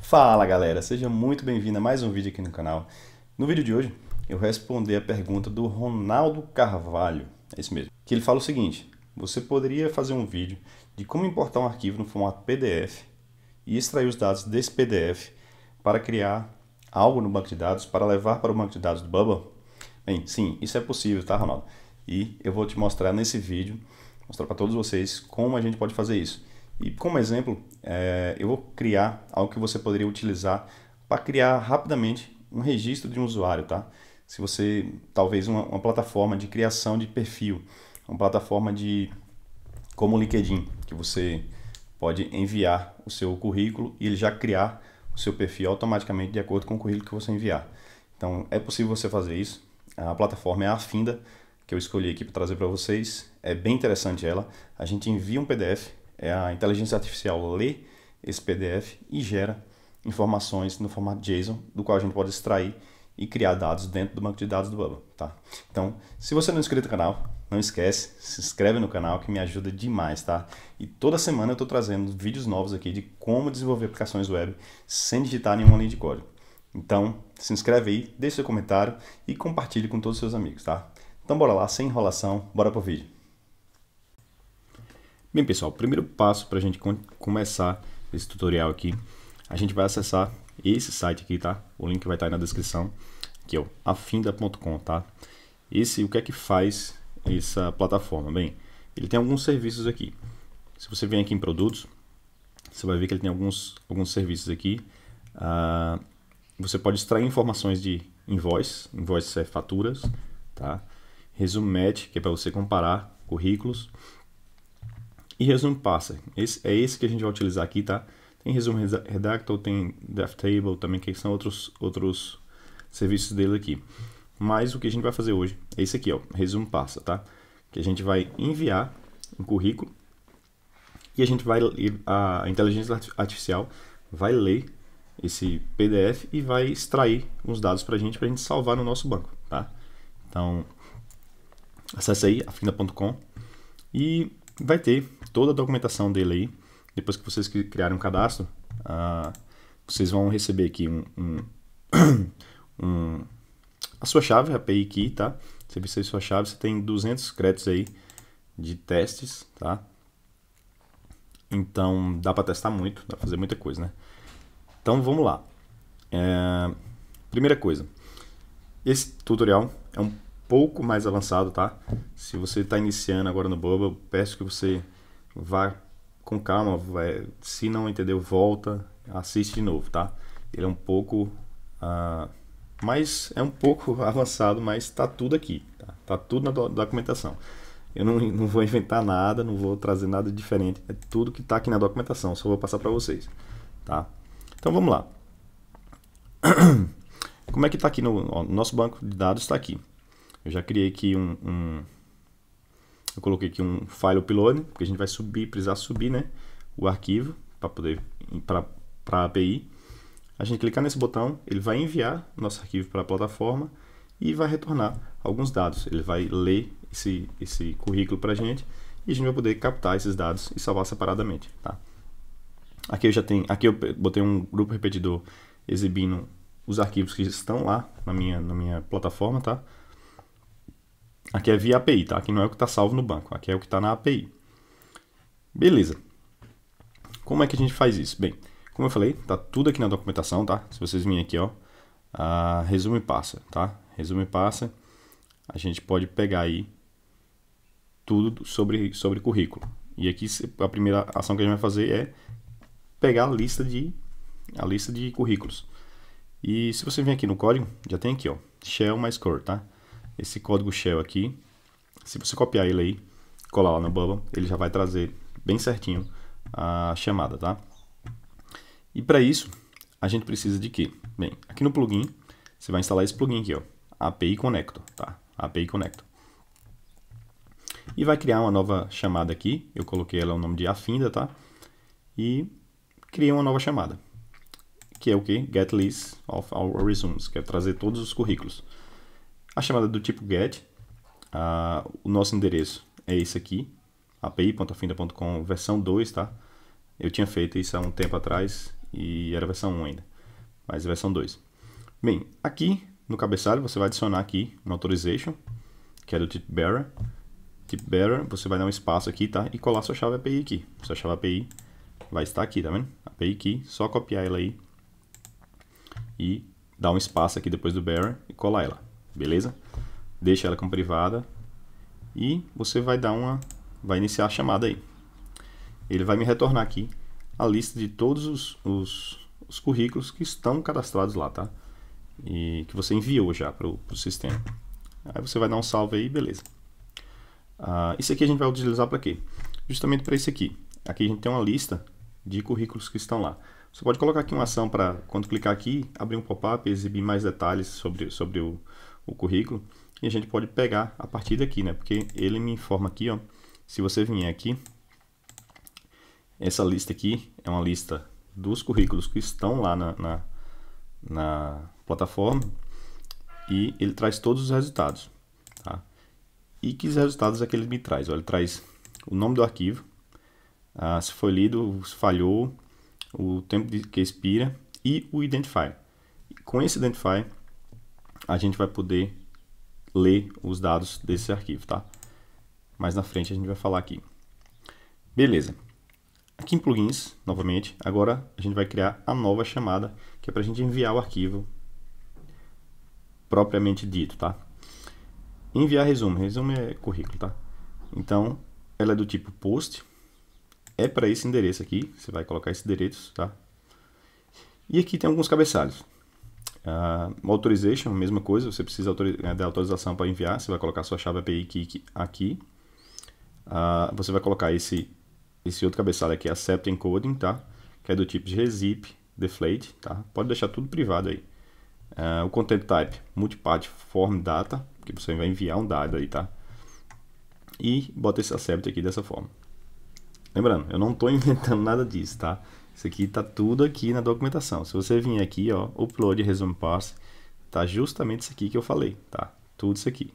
Fala galera, seja muito bem-vindo a mais um vídeo aqui no canal. No vídeo de hoje eu respondi a pergunta do Ronaldo Carvalho, é isso mesmo, que ele fala o seguinte, você poderia fazer um vídeo de como importar um arquivo no formato PDF e extrair os dados desse PDF para criar algo no banco de dados para levar para o banco de dados do Bubble? Bem, sim, isso é possível, tá Ronaldo? E eu vou te mostrar nesse vídeo, mostrar para todos vocês como a gente pode fazer isso. E como exemplo, é, eu vou criar algo que você poderia utilizar para criar rapidamente um registro de um usuário, tá? Se você, talvez, uma, uma plataforma de criação de perfil, uma plataforma de como o LinkedIn, que você pode enviar o seu currículo e ele já criar o seu perfil automaticamente de acordo com o currículo que você enviar. Então, é possível você fazer isso. A plataforma é a Afinda, que eu escolhi aqui para trazer para vocês. É bem interessante ela. A gente envia um PDF é a inteligência artificial lê esse PDF e gera informações no formato JSON, do qual a gente pode extrair e criar dados dentro do banco de dados do Bubble, tá? Então, se você não é inscrito no canal, não esquece, se inscreve no canal que me ajuda demais, tá? E toda semana eu estou trazendo vídeos novos aqui de como desenvolver aplicações web sem digitar nenhuma linha de código. Então, se inscreve aí, deixe seu comentário e compartilhe com todos os seus amigos, tá? Então bora lá, sem enrolação, bora pro vídeo. Bem, pessoal, primeiro passo para a gente começar esse tutorial aqui, a gente vai acessar esse site aqui, tá? O link vai estar tá aí na descrição, que é o afinda.com, tá? Esse, o que é que faz essa plataforma? Bem, ele tem alguns serviços aqui. Se você vem aqui em produtos, você vai ver que ele tem alguns, alguns serviços aqui. Ah, você pode extrair informações de invoice, invoice é faturas, tá? Resume match, que é para você comparar currículos e resumo passa Esse, é esse que a gente vai utilizar aqui, tá? Tem resumo redactor, tem draft table também, que são outros, outros serviços dele aqui. Mas o que a gente vai fazer hoje é esse aqui, ó, resumo passa tá? Que a gente vai enviar um currículo e a gente vai a inteligência artificial vai ler esse PDF e vai extrair uns dados para a gente, para a gente salvar no nosso banco, tá? Então, acesse aí, afina.com e vai ter toda a documentação dele aí. Depois que vocês criarem um cadastro, uh, vocês vão receber aqui um, um, um, a sua chave, a API key, tá? Você precisa de sua chave, você tem 200 créditos aí de testes, tá? Então dá para testar muito, dá para fazer muita coisa, né? Então vamos lá. É... Primeira coisa, esse tutorial é um pouco mais avançado, tá? Se você está iniciando agora no Boba, eu peço que você vá com calma. Vai, se não entendeu, volta, assiste de novo, tá? Ele é um pouco. Uh, ah, mas é um pouco avançado, mas está tudo aqui, tá? tá tudo na documentação. Eu não, não vou inventar nada, não vou trazer nada diferente. É tudo que está aqui na documentação, só vou passar para vocês, tá? Então vamos lá. Como é que está aqui no ó, nosso banco de dados? Está aqui. Eu já criei aqui um, um eu coloquei aqui um file upload, porque a gente vai subir, precisar subir, né, o arquivo para poder para para API. A gente clicar nesse botão, ele vai enviar nosso arquivo para a plataforma e vai retornar alguns dados. Ele vai ler esse esse currículo para a gente e a gente vai poder captar esses dados e salvar separadamente, tá? Aqui eu já tenho, aqui eu botei um grupo repetidor exibindo os arquivos que estão lá na minha na minha plataforma, tá? Aqui é via API, tá? Aqui não é o que está salvo no banco, aqui é o que está na API. Beleza. Como é que a gente faz isso? Bem, como eu falei, tá tudo aqui na documentação, tá? Se vocês virem aqui, ó, a resumo e passa, tá? Resumo e passa, a gente pode pegar aí tudo sobre, sobre currículo. E aqui a primeira ação que a gente vai fazer é pegar a lista de, a lista de currículos. E se você vir aqui no código, já tem aqui, ó, shell mais core, tá? esse código shell aqui. Se você copiar ele aí, colar lá no Bubble, ele já vai trazer bem certinho a chamada, tá? E para isso, a gente precisa de quê? Bem, aqui no plugin, você vai instalar esse plugin aqui, ó, API Connector, tá? API Connector. E vai criar uma nova chamada aqui, eu coloquei ela o nome de Afinda, tá? E criei uma nova chamada, que é o quê? Get List of Our Resumes, quer é trazer todos os currículos. A chamada do tipo get, uh, o nosso endereço é esse aqui, api.afinda.com versão 2, tá? Eu tinha feito isso há um tempo atrás e era versão 1 ainda, mas é versão 2. Bem, aqui no cabeçalho você vai adicionar aqui um authorization, que é do tipo bearer. tipo bearer, você vai dar um espaço aqui, tá? E colar sua chave API aqui. Sua chave API vai estar aqui, tá vendo? API key, só copiar ela aí e dar um espaço aqui depois do bearer e colar ela beleza? Deixa ela como privada e você vai dar uma vai iniciar a chamada aí. Ele vai me retornar aqui a lista de todos os, os, os currículos que estão cadastrados lá, tá? E que você enviou já para o sistema. Aí você vai dar um salve aí, beleza. Ah, isso aqui a gente vai utilizar para quê? Justamente para isso aqui. Aqui a gente tem uma lista de currículos que estão lá. Você pode colocar aqui uma ação para, quando clicar aqui, abrir um pop-up, exibir mais detalhes sobre, sobre o, o currículo e a gente pode pegar a partir daqui, né? Porque ele me informa aqui, ó, se você vier aqui, essa lista aqui é uma lista dos currículos que estão lá na, na, na plataforma e ele traz todos os resultados, tá? E que resultados é que ele me traz? ele traz o nome do arquivo, ah, se foi lido, se falhou, o tempo que expira e o identifier. Com esse identifier, a gente vai poder ler os dados desse arquivo, tá? Mais na frente a gente vai falar aqui. Beleza. Aqui em plugins, novamente, agora a gente vai criar a nova chamada, que é para a gente enviar o arquivo propriamente dito, tá? Enviar resumo. Resumo é currículo, tá? Então, ela é do tipo post. É para esse endereço aqui. Você vai colocar esse endereço, tá? E aqui tem alguns cabeçalhos. Uh, ah, authorization, mesma coisa, você precisa eh, da autorização para enviar, você vai colocar sua chave API key aqui. Uh, você vai colocar esse, esse outro cabeçalho aqui, Accept Encoding, tá? Que é do tipo de Deflate, tá? Pode deixar tudo privado aí. Uh, o Content Type, Multipath Form Data, que você vai enviar um dado aí, tá? E bota esse Accept aqui dessa forma. Lembrando, eu não estou inventando nada disso, tá? Isso aqui está tudo aqui na documentação. Se você vir aqui, ó, upload resume parse, está justamente isso aqui que eu falei, tá? Tudo isso aqui.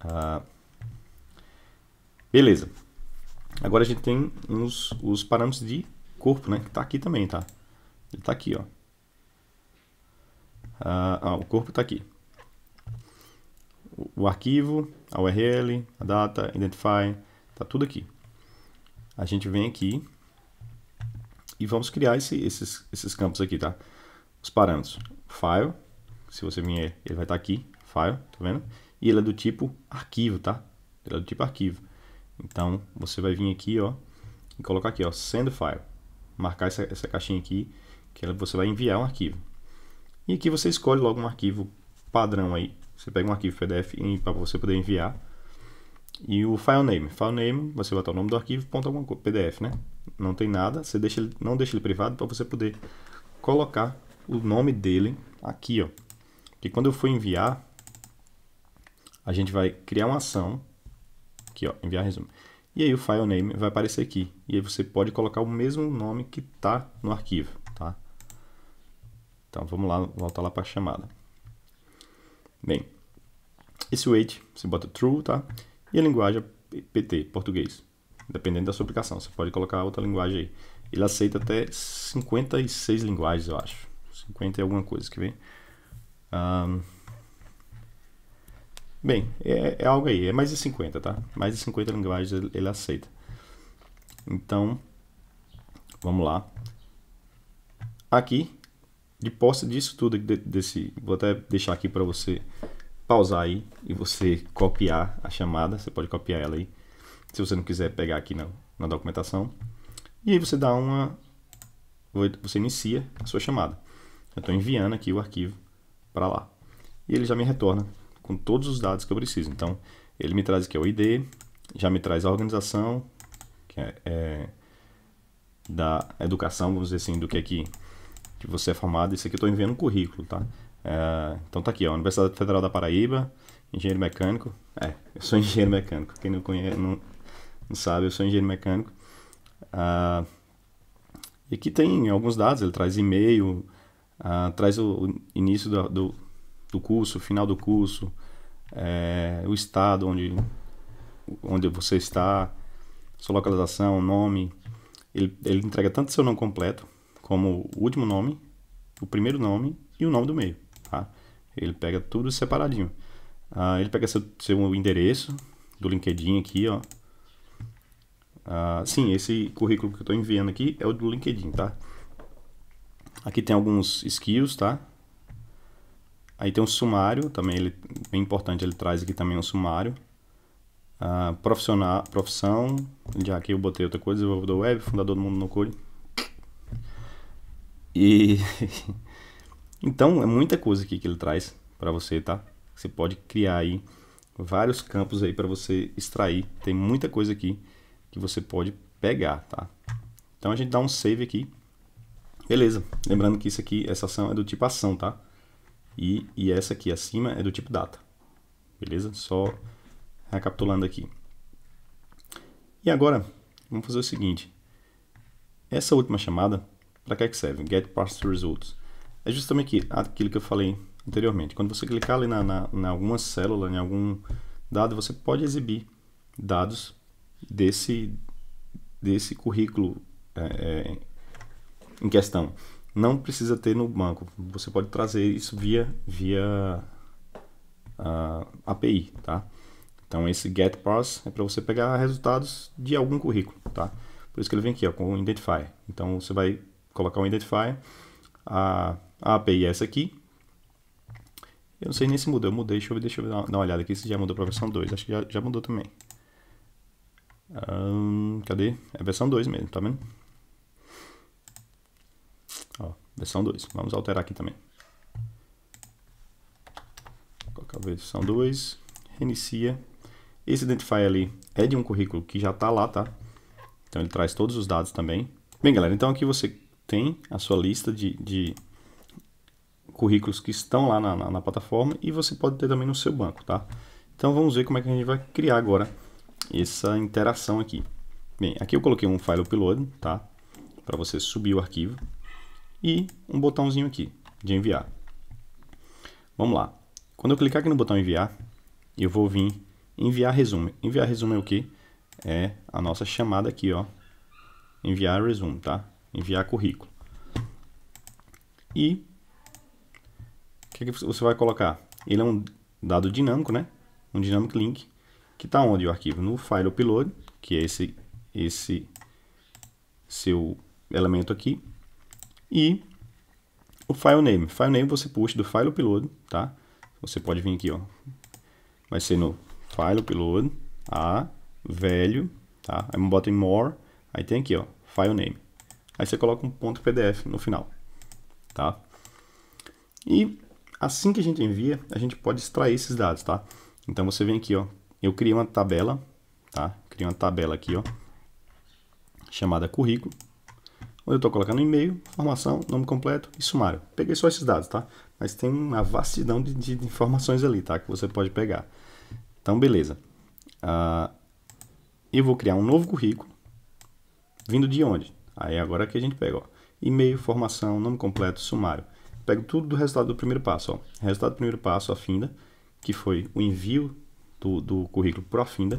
Ah, beleza. Agora a gente tem uns, os parâmetros de corpo, né? Que está aqui também, tá? Ele está aqui, ó. Ah, ah, o corpo está aqui. O, o arquivo, a URL, a data, identify, está tudo aqui. A gente vem aqui e vamos criar esse, esses, esses campos aqui, tá? Os parâmetros. File, se você vier, ele vai estar tá aqui, file, tá vendo? E ele é do tipo arquivo, tá? Ele é do tipo arquivo. Então, você vai vir aqui, ó, e colocar aqui, ó, send file. Marcar essa, essa caixinha aqui, que ela, você vai enviar um arquivo. E aqui você escolhe logo um arquivo padrão aí. Você pega um arquivo PDF para você poder enviar. E o file name. File name, você vai botar o nome do arquivo, ponto alguma coisa, PDF, né? não tem nada, você deixa ele, não deixa ele privado para você poder colocar o nome dele aqui, ó. Que quando eu for enviar, a gente vai criar uma ação aqui, ó, enviar resumo. E aí o file name vai aparecer aqui. E aí você pode colocar o mesmo nome que está no arquivo, tá? Então vamos lá, voltar lá para a chamada. Bem, esse wait, você bota true, tá? E a linguagem é PT, português dependendo da sua aplicação. Você pode colocar outra linguagem aí. Ele aceita até 56 linguagens, eu acho. 50 e alguma coisa, que vem. Um, bem, é, é, algo aí. É mais de 50, tá? Mais de 50 linguagens ele, ele aceita. Então, vamos lá. Aqui, de posse disso tudo, desse, vou até deixar aqui para você pausar aí e você copiar a chamada. Você pode copiar ela aí se você não quiser pegar aqui na, na documentação. E aí você dá uma... Você inicia a sua chamada. Eu estou enviando aqui o arquivo para lá. E ele já me retorna com todos os dados que eu preciso. Então, ele me traz aqui o é ID, já me traz a organização, que é, é da educação, vamos dizer assim, do que aqui é que, que você é formado. Isso aqui eu estou enviando um currículo, tá? É, então tá aqui, ó, Universidade Federal da Paraíba, engenheiro mecânico. É, eu sou engenheiro mecânico. Quem não conhece, não, não sabe, eu sou engenheiro mecânico. Ah, e aqui tem alguns dados, ele traz e-mail, ah, traz o, início do, do, do, curso, o final do curso, é, o estado onde, onde você está, sua localização, nome. Ele, ele entrega tanto seu nome completo, como o último nome, o primeiro nome e o nome do meio. Tá? Ele pega tudo separadinho. Ah, ele pega seu, seu endereço do LinkedIn aqui, ó, Uh, sim, esse currículo que eu estou enviando aqui é o do LinkedIn, tá? Aqui tem alguns skills, tá? Aí tem um sumário, também ele, bem importante, ele traz aqui também um sumário. Uh, profissional, profissão, já aqui eu botei outra coisa, desenvolvedor web, fundador do Mundo No Code. E... então, é muita coisa aqui que ele traz para você, tá? Você pode criar aí vários campos aí para você extrair. Tem muita coisa aqui que você pode pegar, tá? Então a gente dá um save aqui. Beleza. Lembrando que isso aqui, essa ação é do tipo ação, tá? E, e essa aqui acima é do tipo data. Beleza? Só recapitulando aqui. E agora, vamos fazer o seguinte. Essa última chamada, para que é que serve? Get Parse Results. É justamente aquilo que eu falei anteriormente. Quando você clicar ali na, na, na alguma célula, em algum dado, você pode exibir dados desse, desse currículo é, é, em questão. Não precisa ter no banco. Você pode trazer isso via, via API, tá? Então esse get parse é para você pegar resultados de algum currículo, tá? Por isso que ele vem aqui, ó, com o identify. Então você vai colocar o um identify, a, a API é essa aqui. Eu não sei nem se mudou, eu mudei, deixa eu, deixa eu dar uma olhada aqui se já mudou para a versão 2, acho que já, já mudou também. Um, cadê? É versão 2 mesmo, tá vendo? Ó, versão 2. Vamos alterar aqui também. Vou colocar a versão 2. Reinicia. Esse Identify ali é de um currículo que já está lá, tá? Então ele traz todos os dados também. Bem, galera, então aqui você tem a sua lista de, de currículos que estão lá na, na, na plataforma e você pode ter também no seu banco, tá? Então vamos ver como é que a gente vai criar agora essa interação aqui. Bem, aqui eu coloquei um file upload, tá? Para você subir o arquivo. E um botãozinho aqui de enviar. Vamos lá. Quando eu clicar aqui no botão enviar, eu vou vir enviar resumo. Enviar resumo é o que? É a nossa chamada aqui, ó. Enviar resumo, tá? Enviar currículo. E o que, é que você vai colocar? Ele é um dado dinâmico, né? Um dinâmico link que está onde o arquivo? No file upload, que é esse, esse seu elemento aqui, e o file name. File name você puxa do file upload, tá? Você pode vir aqui, ó. Vai ser no file upload, a, velho, tá? Aí bota em more, aí tem aqui, ó, file name. Aí você coloca um ponto .pdf no final, tá? E assim que a gente envia, a gente pode extrair esses dados, tá? Então você vem aqui, ó, eu criei uma tabela, tá? Criei uma tabela aqui, ó, chamada currículo, onde eu estou colocando e-mail, formação, nome completo e sumário. Peguei só esses dados, tá? Mas tem uma vastidão de, de informações ali, tá? Que você pode pegar. Então, beleza. Uh, eu vou criar um novo currículo, vindo de onde? Aí agora que a gente pega, ó, e-mail, formação, nome completo, sumário. Pego tudo do resultado do primeiro passo, ó. Resultado do primeiro passo, a finda, que foi o envio do, do currículo Profinda.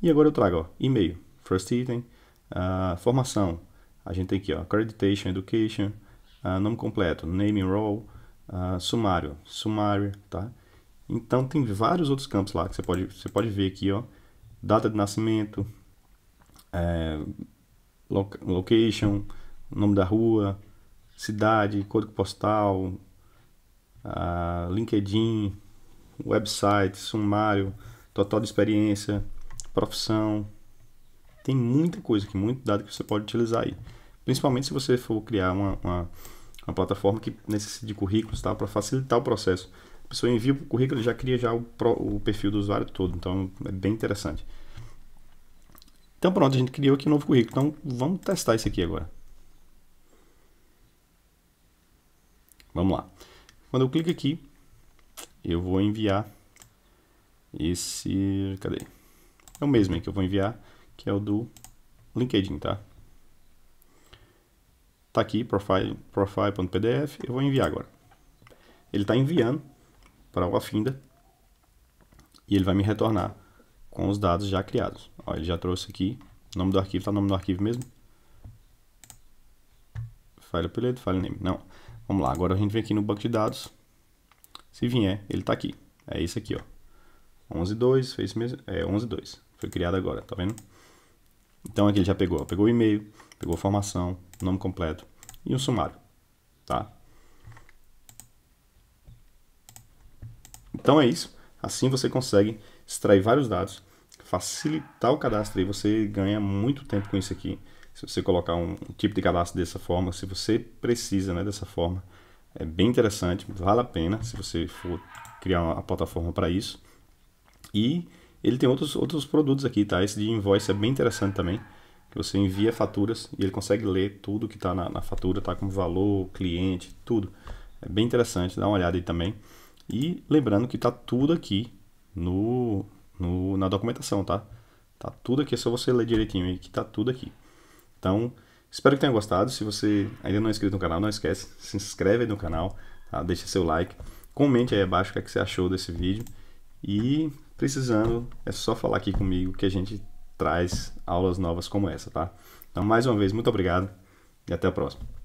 E agora eu trago ó, e-mail, first item, uh, formação. A gente tem aqui ó, accreditation, education, uh, nome completo, name and role, uh, sumário, sumário, tá? Então tem vários outros campos lá que você pode, você pode ver aqui, ó, data de nascimento, é, location, nome da rua, cidade, código postal, uh, LinkedIn, website, sumário, total de experiência, profissão. Tem muita coisa aqui, muito dado que você pode utilizar aí. Principalmente se você for criar uma, uma, uma plataforma que necessite de currículos tá? para facilitar o processo. A pessoa envia o currículo e já cria já o, pro, o perfil do usuário todo. Então é bem interessante. Então pronto, a gente criou aqui um novo currículo. Então vamos testar isso aqui agora. Vamos lá. Quando eu clico aqui, eu vou enviar esse, cadê? É o mesmo que eu vou enviar, que é o do LinkedIn, tá? Tá aqui, profile.pdf, profile eu vou enviar agora. Ele está enviando para o Afinda e ele vai me retornar com os dados já criados. Ó, ele já trouxe aqui, o nome do arquivo, tá o nome do arquivo mesmo? File apelido, file name, não. Vamos lá, agora a gente vem aqui no banco de dados, se vier, ele está aqui. É esse aqui, ó. 11.2, fez mesmo, é 11.2. Foi criado agora, tá vendo? Então aqui ele já pegou, ó, pegou o e-mail, pegou formação, nome completo e um sumário, tá? Então é isso. Assim você consegue extrair vários dados, facilitar o cadastro e você ganha muito tempo com isso aqui. Se você colocar um, um tipo de cadastro dessa forma, se você precisa né, dessa forma, é bem interessante, vale a pena se você for criar uma plataforma para isso. E ele tem outros, outros produtos aqui, tá? Esse de invoice é bem interessante também, que você envia faturas e ele consegue ler tudo que está na, na, fatura, tá? Como valor, cliente, tudo. É bem interessante, dá uma olhada aí também. E lembrando que está tudo aqui no, no na documentação, tá? Tá tudo aqui, é só você ler direitinho aí que tá tudo aqui. Então, Espero que tenha gostado. Se você ainda não é inscrito no canal, não esquece, se inscreve no canal, tá? deixa seu like, comente aí abaixo o que, é que você achou desse vídeo. E precisando, é só falar aqui comigo que a gente traz aulas novas como essa, tá? Então, mais uma vez, muito obrigado e até a próxima.